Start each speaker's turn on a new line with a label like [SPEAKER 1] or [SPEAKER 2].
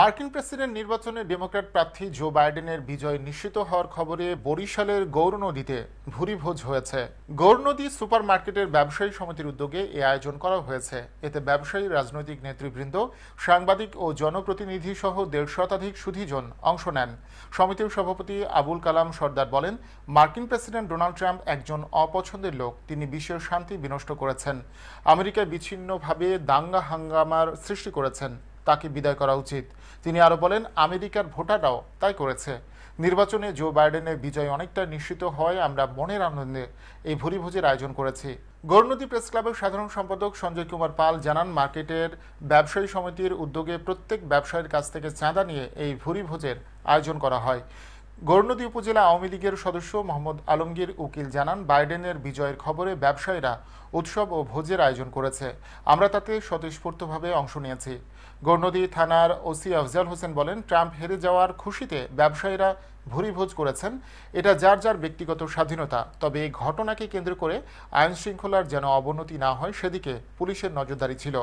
[SPEAKER 1] মার্কিন প্রেসিডেন্ট নির্বাচনে ডেমোক্র্যাট প্রার্থী জো বাইডেনের বিজয় নিশ্চিত হওয়ার খবরে বরিশালের গৌর নদীতে ভুরিভোজ হয়েছে গৌর নদী সুপার মার্কেটের ব্যবসায়ী সমিতির উদ্যোগে এ আয়োজন করা হয়েছে এতে ব্যবসায়ী রাজনৈতিক নেতৃবৃন্দ সাংবাদিক ও জনপ্রতিনিধি সহ দেড় শতাধিক সুধীজন অংশ নেন সমিতির সভাপতি আবুল কালাম সর্দার বলেন মার্কিন প্রেসিডেন্ট ডোনাল্ড ট্রাম্প একজন অপছন্দের লোক তিনি বিশ্বের শান্তি বিনষ্ট করেছেন আমেরিকায় বিচ্ছিন্নভাবে দাঙ্গা হাঙ্গামার সৃষ্টি করেছেন তাকে বিদায় করা উচিত তিনি আরও বলেন আমেরিকার ভোটাররাও তাই করেছে নির্বাচনে জো বাইডেনের বিজয় অনেকটা নিশ্চিত হয় আমরা মনের আনন্দে এই ভুরিভোজের আয়োজন করেছি গৌরনদী প্রেস ক্লাবের সাধারণ সম্পাদক সঞ্জয় কুমার পাল জানান মার্কেটের ব্যবসায়ী সমিতির উদ্যোগে প্রত্যেক ব্যবসায়ীর কাছ থেকে চাঁদা নিয়ে এই ভুরিভোজের আয়োজন করা হয় গৌরনদী উপজেলা আওয়ামী লীগের সদস্য মোহাম্মদ আলমগীর উকিল জানান বাইডেনের বিজয়ের খবরে ব্যবসায়ীরা উৎসব ও ভোজের আয়োজন করেছে আমরা তাতে স্বতঃস্ফূর্তভাবে অংশ নিয়েছি গৌরনদী থানার ওসি আফজাল হোসেন বলেন ট্রাম্প হেরে যাওয়ার খুশিতে ব্যবসায়ীরা ভুরি ভোজ করেছেন এটা যার যার ব্যক্তিগত স্বাধীনতা তবে এই ঘটনাকে কেন্দ্র করে আইন শৃঙ্খলার যেন অবনতি না হয় সেদিকে পুলিশের নজরদারি ছিল